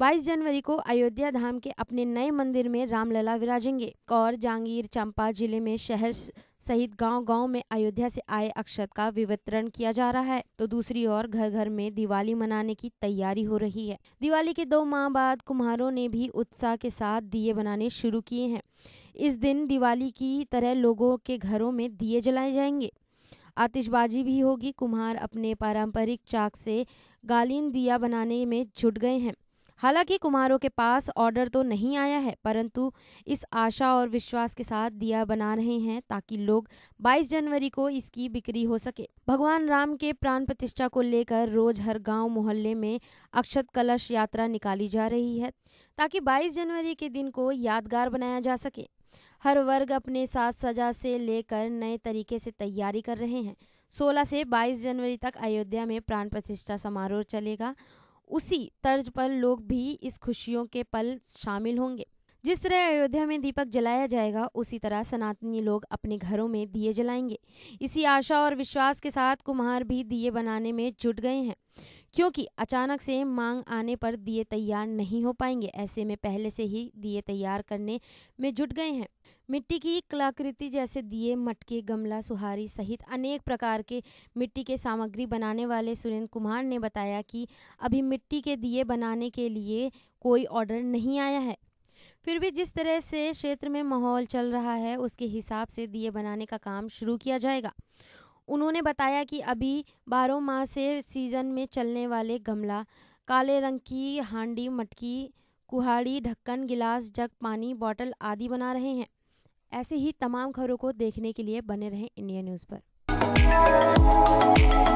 22 जनवरी को अयोध्या धाम के अपने नए मंदिर में रामलला विराजेंगे कौर जांगीर चंपा जिले में शहर सहित गांव गांव में अयोध्या से आए अक्षत का विवरण किया जा रहा है तो दूसरी ओर घर घर में दिवाली मनाने की तैयारी हो रही है दिवाली के दो माह बाद कुम्हारों ने भी उत्साह के साथ दिए बनाने शुरू किए हैं इस दिन दिवाली की तरह लोगों के घरों में दिए जलाए जाएंगे आतिशबाजी भी होगी कुम्हार अपने पारंपरिक चाक से गालीन दिया बनाने में जुट गए हैं हालांकि कुमारों के पास ऑर्डर तो नहीं आया है परंतु इस आशा और विश्वास के साथ दिया बना रहे हैं ताकि लोग 22 जनवरी को इसकी बिक्री हो सके भगवान राम के प्राण प्रतिष्ठा को लेकर रोज हर गांव मोहल्ले में अक्षत कलश यात्रा निकाली जा रही है ताकि 22 जनवरी के दिन को यादगार बनाया जा सके हर वर्ग अपने साथ सजा से लेकर नए तरीके से तैयारी कर रहे हैं 16 से 22 जनवरी तक अयोध्या में प्राण प्रतिष्ठा समारोह चलेगा उसी तर्ज पर लोग भी इस खुशियों के पल शामिल होंगे जिस तरह अयोध्या में दीपक जलाया जाएगा उसी तरह सनातनी लोग अपने घरों में दिए जलाएंगे इसी आशा और विश्वास के साथ कुम्हार भी दिए बनाने में जुट गए हैं क्योंकि अचानक से मांग आने पर दिए तैयार नहीं हो पाएंगे ऐसे में पहले से ही दिए तैयार करने में जुट गए हैं मिट्टी की कलाकृति जैसे दिए मटके गमला सुहारी सहित अनेक प्रकार के मिट्टी के सामग्री बनाने वाले सुरेंद्र कुमार ने बताया कि अभी मिट्टी के दिए बनाने के लिए कोई ऑर्डर नहीं आया है फिर भी जिस तरह से क्षेत्र में माहौल चल रहा है उसके हिसाब से दिए बनाने का काम शुरू किया जाएगा उन्होंने बताया कि अभी बारह माह से सीज़न में चलने वाले गमला काले रंग की हांडी मटकी कुहाड़ी ढक्कन गिलास जग पानी बॉटल आदि बना रहे हैं ऐसे ही तमाम खबरों को देखने के लिए बने रहें इंडिया न्यूज़ पर